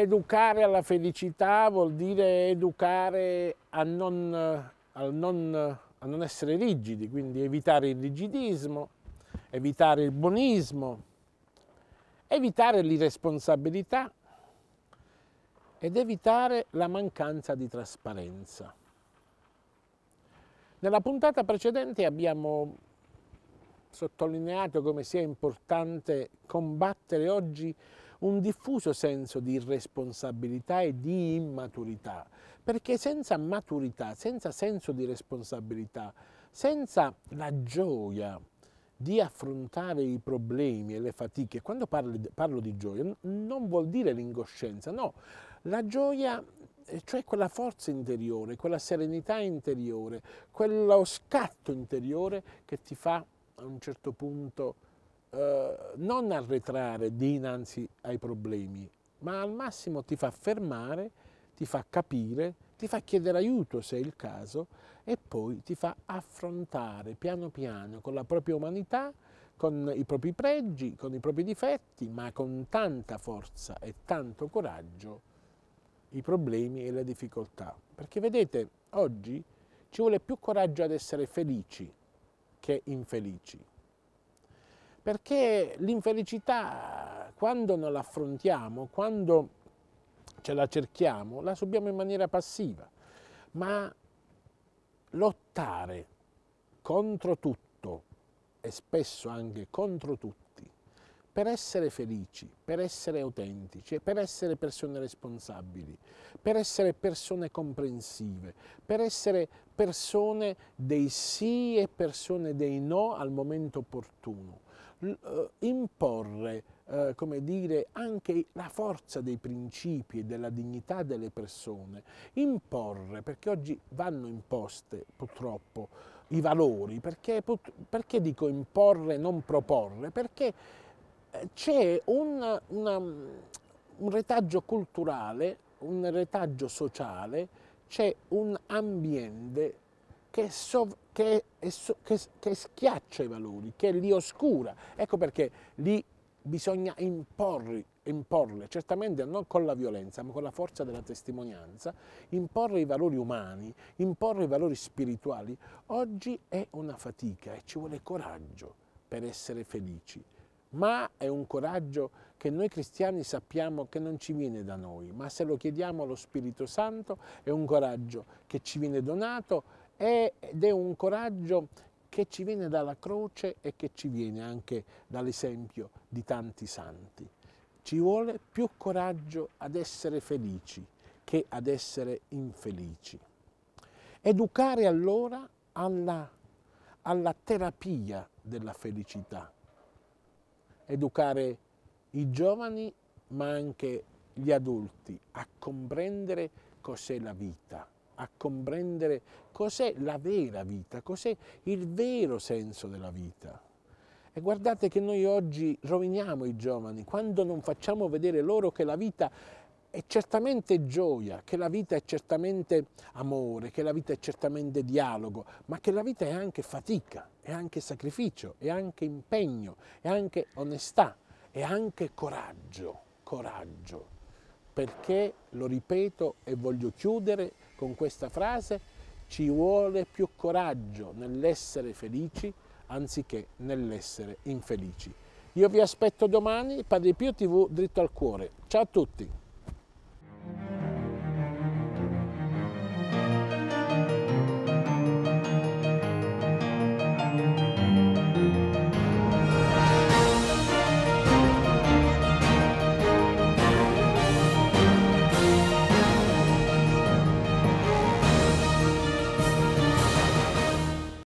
educare alla felicità vuol dire educare a non, a non, a non essere rigidi, quindi evitare il rigidismo, evitare il buonismo, evitare l'irresponsabilità ed evitare la mancanza di trasparenza. Nella puntata precedente abbiamo sottolineato come sia importante combattere oggi un diffuso senso di irresponsabilità e di immaturità, perché senza maturità, senza senso di responsabilità, senza la gioia di affrontare i problemi e le fatiche, quando parlo, di gioia non vuol dire l'incoscienza, no, la gioia eh, cioè quella forza interiore, quella serenità interiore, quello scatto interiore che ti fa a un certo punto eh, non arretrare dinanzi ai problemi, ma al massimo ti fa fermare, ti fa capire, ti fa chiedere aiuto se è il caso e poi ti fa affrontare piano piano con la propria umanità, con i propri pregi, con i propri difetti, ma con tanta forza e tanto coraggio i problemi e le difficoltà. Perché vedete, oggi ci vuole più coraggio ad essere felici che infelici. Perché l'infelicità, quando non l'affrontiamo, quando ce la cerchiamo, la subiamo in maniera passiva. Ma lottare contro tutto e spesso anche contro tutti, per essere felici, per essere autentici, per essere persone responsabili, per essere persone comprensive, per essere persone dei sì e persone dei no al momento opportuno, eh, imporre eh, come dire, anche la forza dei principi e della dignità delle persone, imporre, perché oggi vanno imposte purtroppo i valori, perché, perché dico imporre e non proporre? Perché eh, c'è un, un retaggio culturale, un retaggio sociale, c'è un ambiente che, sov- che, so- che, che schiaccia i valori, che li oscura. Ecco perché lì bisogna imporre, imporle, certamente non con la violenza, ma con la forza della testimonianza, imporre i valori umani, imporre i valori spirituali. Oggi è una fatica e ci vuole coraggio per essere felici ma è un coraggio che noi cristiani sappiamo che non ci viene da noi, ma se lo chiediamo allo Spirito Santo è un coraggio che ci viene donato ed è un coraggio che ci viene dalla croce e che ci viene anche dall'esempio di tanti santi. Ci vuole più coraggio ad essere felici che ad essere infelici. Educare allora alla, alla terapia della felicità. Educare i giovani ma anche gli adulti a comprendere cos'è la vita, a comprendere cos'è la vera vita, cos'è il vero senso della vita. E guardate che noi oggi roviniamo i giovani quando non facciamo vedere loro che la vita è certamente gioia, che la vita è certamente amore, che la vita è certamente dialogo, ma che la vita è anche fatica, è anche sacrificio, è anche impegno, è anche onestà, è anche coraggio, coraggio. Perché, lo ripeto e voglio chiudere con questa frase, ci vuole più coraggio nell'essere felici anziché nell'essere infelici. Io vi aspetto domani, Padre Pio TV dritto al cuore. Ciao a tutti!